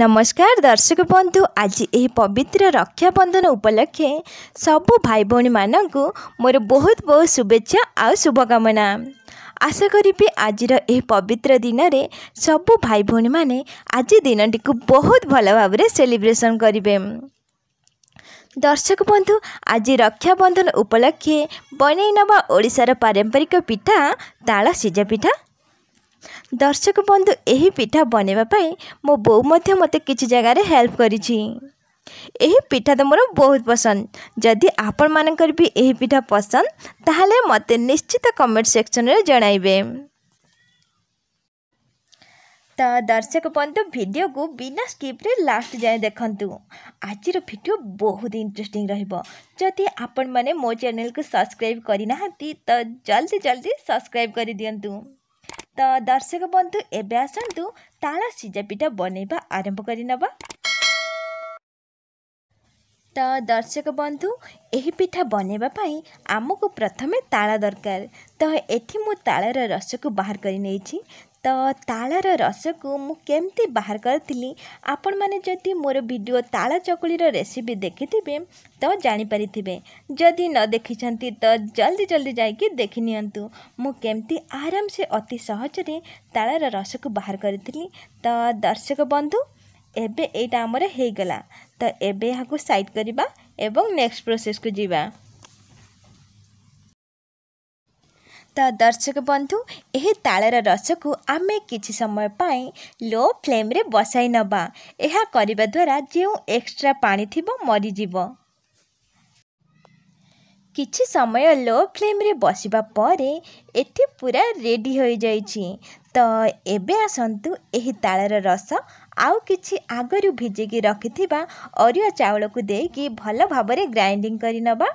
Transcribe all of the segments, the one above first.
ନମସ୍କାର ଦର୍ଶକ ବନ୍ଧୁ ଆଜି ଏହି ପବିତ୍ର ରକ୍ଷାବନ୍ଧନ ଉପଲକ୍ଷେ ସବୁ ଭାଇ ଭଉଣୀମାନଙ୍କୁ ମୋର ବହୁତ ବହୁତ ଶୁଭେଚ୍ଛା ଆଉ ଶୁଭକାମନା ଆଶା କରିବି ଆଜିର ଏହି ପବିତ୍ର ଦିନରେ ସବୁ ଭାଇ ଭଉଣୀମାନେ ଆଜି ଦିନଟିକୁ ବହୁତ ଭଲ ଭାବରେ ସେଲିବ୍ରେସନ୍ କରିବେ ଦର୍ଶକ ବନ୍ଧୁ ଆଜି ରକ୍ଷାବନ୍ଧନ ଉପଲକ୍ଷେ ବନେଇ ନେବା ଓଡ଼ିଶାର ପାରମ୍ପରିକ ପିଠା ତାଳ ସିଝା ପିଠା दर्शक बन्धु यही पिठा बनाइ मोमा जग्गा हेल्प एही पिठा त मोर बहुत पसंद पसन् जति एही पिठा पसंद पसन्द त कमेन्ट सेक्सन जन त दर्शक वीडियो को बिना स्किप रे लास्ट जाँदै देखु आज भिडियो बहुत इन्ट्रेस्टिङ रि आप मो को सब्सक्राइब गरिना त जल्दी जल्दी सब्सक्राइब कर गरिदिन्छु ତ ଦର୍ଶକ ବନ୍ଧୁ ଏବେ ଆସନ୍ତୁ ତାଳ ସିଝା ପିଠା ବନେଇବା ଆରମ୍ଭ କରିନେବା ତ ଦର୍ଶକ ବନ୍ଧୁ ଏହି ପିଠା ବନେଇବା ପାଇଁ ଆମକୁ ପ୍ରଥମେ ତାଳ ଦରକାର ତ ଏଠି ମୁଁ ତାଳର ରସକୁ ବାହାର କରି ନେଇଛି ତ ତାଳର ରସକୁ ମୁଁ କେମିତି ବାହାର କରିଥିଲି ଆପଣମାନେ ଯଦି ମୋର ଭିଡ଼ିଓ ତାଳ ଚକୁଳିର ରେସିପି ଦେଖିଥିବେ ତ ଜାଣିପାରିଥିବେ ଯଦି ନ ଦେଖିଛନ୍ତି ତ ଜଲ୍ଦି ଜଲ୍ଦି ଯାଇକି ଦେଖିନିଅନ୍ତୁ ମୁଁ କେମିତି ଆରାମସେ ଅତି ସହଜରେ ତାଳର ରସକୁ ବାହାର କରିଥିଲି ତ ଦର୍ଶକ ବନ୍ଧୁ ଏବେ ଏଇଟା ଆମର ହେଇଗଲା ତ ଏବେ ଏହାକୁ ସାଇଡ଼୍ କରିବା ଏବଂ ନେକ୍ସଟ ପ୍ରୋସେସ୍କୁ ଯିବା ତ ଦର୍ଶକ ବନ୍ଧୁ ଏହି ତାଳର ରସକୁ ଆମେ କିଛି ସମୟ ପାଇଁ ଲୋ ଫ୍ଲେମ୍ରେ ବସାଇ ନେବା ଏହା କରିବା ଦ୍ୱାରା ଯେଉଁ ଏକ୍ସଟ୍ରା ପାଣି ଥିବ ମରିଯିବ କିଛି ସମୟ ଲୋ ଫ୍ଲେମ୍ରେ ବସିବା ପରେ ଏଠି ପୁରା ରେଡ଼ି ହୋଇଯାଇଛି ତ ଏବେ ଆସନ୍ତୁ ଏହି ତାଳର ରସ ଆଉ କିଛି ଆଗରୁ ଭିଜିକି ରଖିଥିବା ଅରୁଆ ଚାଉଳକୁ ଦେଇକି ଭଲ ଭାବରେ ଗ୍ରାଇଣ୍ଡିଙ୍ଗ କରିନେବା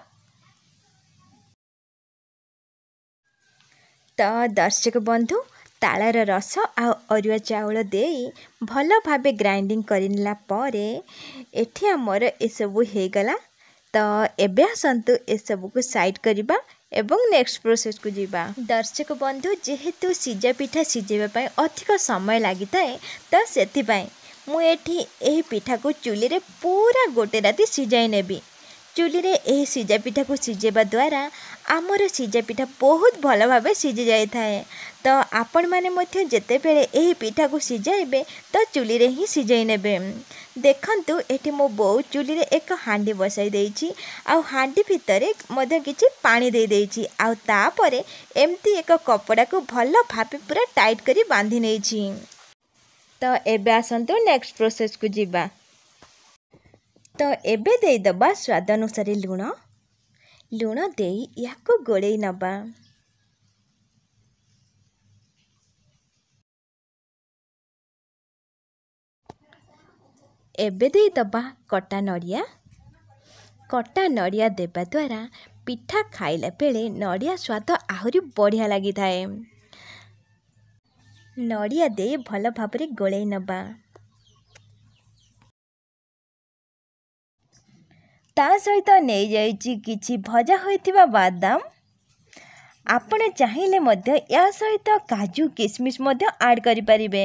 ତ ଦର୍ଶକ ବନ୍ଧୁ ତାଳର ରସ ଆଉ ଅରୁଆ ଚାଉଳ ଦେଇ ଭଲ ଭାବେ ଗ୍ରାଇଣ୍ଡିଂ କରିନେଲା ପରେ ଏଠି ଆମର ଏସବୁ ହେଇଗଲା ତ ଏବେ ଆସନ୍ତୁ ଏସବୁକୁ ସାଇଡ଼୍ କରିବା ଏବଂ ନେକ୍ସଟ ପ୍ରୋସେସ୍କୁ ଯିବା ଦର୍ଶକ ବନ୍ଧୁ ଯେହେତୁ ସିଝା ପିଠା ସିଝେଇବା ପାଇଁ ଅଧିକ ସମୟ ଲାଗିଥାଏ ତ ସେଥିପାଇଁ ମୁଁ ଏଠି ଏହି ପିଠାକୁ ଚୁଲିରେ ପୁରା ଗୋଟେ ରାତି ସିଝାଇ ନେବି ଚୁଲିରେ ଏହି ସିଝା ପିଠାକୁ ସିଝେଇବା ଦ୍ୱାରା ଆମର ସିଝା ପିଠା ବହୁତ ଭଲ ଭାବେ ସିଝି ଯାଇଥାଏ ତ ଆପଣମାନେ ମଧ୍ୟ ଯେତେବେଳେ ଏହି ପିଠାକୁ ସିଝାଇବେ ତ ଚୁଲିରେ ହିଁ ସିଝାଇ ନେବେ ଦେଖନ୍ତୁ ଏଠି ମୋ ବୋଉ ଚୁଲିରେ ଏକ ହାଣ୍ଡି ବସାଇ ଦେଇଛି ଆଉ ହାଣ୍ଡି ଭିତରେ ମଧ୍ୟ କିଛି ପାଣି ଦେଇଦେଇଛି ଆଉ ତାପରେ ଏମିତି ଏକ କପଡ଼ାକୁ ଭଲ ଭାବେ ପୁରା ଟାଇଟ୍ କରି ବାନ୍ଧି ନେଇଛି ତ ଏବେ ଆସନ୍ତୁ ନେକ୍ସଟ ପ୍ରୋସେସକୁ ଯିବା ତ ଏବେ ଦେଇଦେବା ସ୍ୱାଦ ଅନୁସାରେ ଲୁଣ ଲୁଣ ଦେଇ ଏହାକୁ ଗୋଳେଇ ନେବା ଏବେ ଦେଇଦେବା କଟା ନଡ଼ିଆ କଟା ନଡ଼ିଆ ଦେବା ଦ୍ୱାରା ପିଠା ଖାଇଲା ବେଳେ ନଡ଼ିଆ ସ୍ୱାଦ ଆହୁରି ବଢ଼ିଆ ଲାଗିଥାଏ ନଡ଼ିଆ ଦେଇ ଭଲ ଭାବରେ ଗୋଳେଇ ନେବା ତା ସହିତ ନେଇଯାଇଛି କିଛି ଭଜା ହୋଇଥିବା ବାଦାମ ଆପଣ ଚାହିଁଲେ ମଧ୍ୟ ଏହା ସହିତ କାଜୁ କିସମିସ୍ ମଧ୍ୟ ଆଡ଼୍ କରିପାରିବେ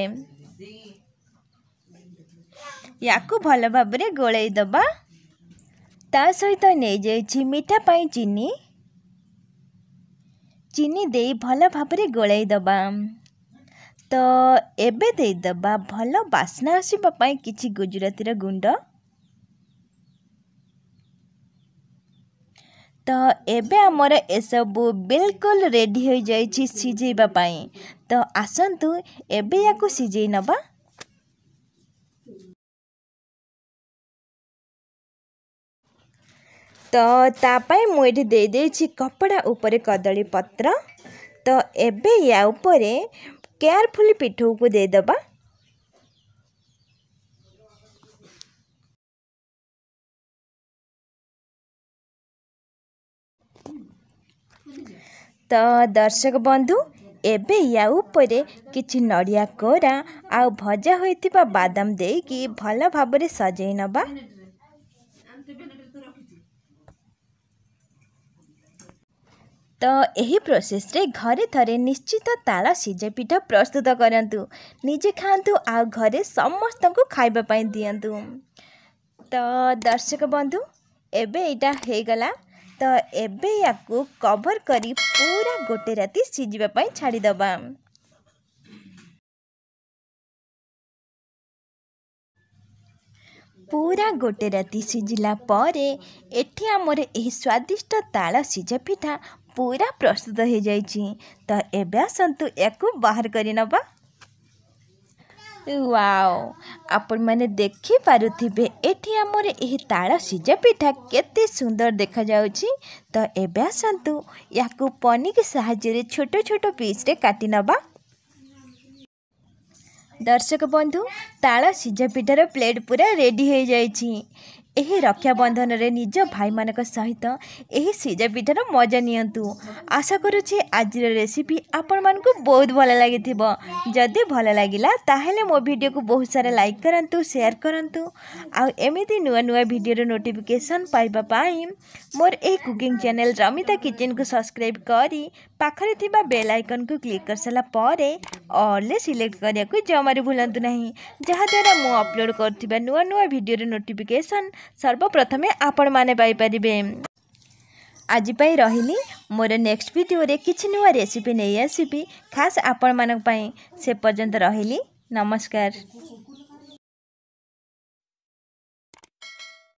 ୟାକୁ ଭଲ ଭାବରେ ଗୋଳେଇ ଦେବା ତା ସହିତ ନେଇଯାଇଛି ମିଠା ପାଇଁ ଚିନି ଚିନି ଦେଇ ଭଲ ଭାବରେ ଗୋଳେଇ ଦେବା ତ ଏବେ ଦେଇଦେବା ଭଲ ବାସ୍ନା ଆସିବା ପାଇଁ କିଛି ଗୁଜୁରାତିର ଗୁଣ୍ଡ ତ ଏବେ ଆମର ଏସବୁ ବିଲକୁଲ ରେଡ଼ି ହୋଇଯାଇଛି ସିଝେଇବା ପାଇଁ ତ ଆସନ୍ତୁ ଏବେ ୟାକୁ ସିଝେଇ ନେବା ତ ତା ପାଇଁ ମୁଁ ଏଠି ଦେଇଦେଇଛି କପଡ଼ା ଉପରେ କଦଳୀ ପତ୍ର ତ ଏବେ ୟା ଉପରେ କେୟାରଫୁଲି ପିଠଉକୁ ଦେଇଦେବା ତ ଦର୍ଶକ ବନ୍ଧୁ ଏବେ ୟା ଉପରେ କିଛି ନଡ଼ିଆ କୋରା ଆଉ ଭଜା ହୋଇଥିବା ବାଦାମ ଦେଇକି ଭଲ ଭାବରେ ସଜେଇ ନେବା ତ ଏହି ପ୍ରୋସେସରେ ଘରେ ଥରେ ନିଶ୍ଚିତ ତାଳ ସିଝେପିଠ ପ୍ରସ୍ତୁତ କରନ୍ତୁ ନିଜେ ଖାଆନ୍ତୁ ଆଉ ଘରେ ସମସ୍ତଙ୍କୁ ଖାଇବା ପାଇଁ ଦିଅନ୍ତୁ ତ ଦର୍ଶକ ବନ୍ଧୁ ଏବେ ଏଇଟା ହେଇଗଲା ଏବେ ୟାକୁ କଭର୍ କରି ପୁରା ଗୋଟେ ରାତି ସିଝିବା ପାଇଁ ଛାଡ଼ିଦେବା ପୁରା ଗୋଟେ ରାତି ସିଝିଲା ପରେ ଏଠି ଆମର ଏହି ସ୍ୱାଦିଷ୍ଟ ତାଳ ସିଝା ପିଠା ପୁରା ପ୍ରସ୍ତୁତ ହୋଇଯାଇଛି ତ ଏବେ ଆସନ୍ତୁ ୟାକୁ ବାହାର କରିନେବା ୱାଓ ଆପଣମାନେ ଦେଖିପାରୁଥିବେ ଏଠି ଆମର ଏହି ତାଳ ସିଝା ପିଠା କେତେ ସୁନ୍ଦର ଦେଖାଯାଉଛି ତ ଏବେ ଆସନ୍ତୁ ୟାକୁ ପନିକି ସାହାଯ୍ୟରେ ଛୋଟ ଛୋଟ ପିସ୍ରେ କାଟି ନେବା ଦର୍ଶକ ବନ୍ଧୁ ତାଳ ସିଝା ପିଠାର ପ୍ଲେଟ୍ ପୁରା ରେଡ଼ି ହୋଇଯାଇଛି रक्षाबंधन में निज भाई मान सहित सीजा सीजापिठार मजा नि आशा निशा करेसीपी आपण मानक बहुत भल लगे जदि भल लगला मो भिड को बहुत सारा लाइक करूँ सेयार करमती नुआ नुआ भिडर नोटिफिकेसन पाइबापी मोर यह कुकिंग चेल रमिता किचेन को सब्सक्राइब कर पाखे थोड़ा बेल आइकन को क्लिक कर सारापर अल्ले सिलेक्ट करने को जमार भूलुना जहाद्वारा मुझलोड कर नुआ नुआ भिडर नोटिफिकेसन ସର୍ବପ୍ରଥମେ ଆପଣମାନେ ପାଇପାରିବେ ଆଜି ପାଇଁ ରହିଲି ମୋର ନେକ୍ସଟ ଭିଡ଼ିଓରେ କିଛି ନୂଆ ରେସିପି ନେଇ ଆସିବି ଖାସ୍ ଆପଣମାନଙ୍କ ପାଇଁ ସେ ପର୍ଯ୍ୟନ୍ତ ରହିଲି ନମସ୍କାର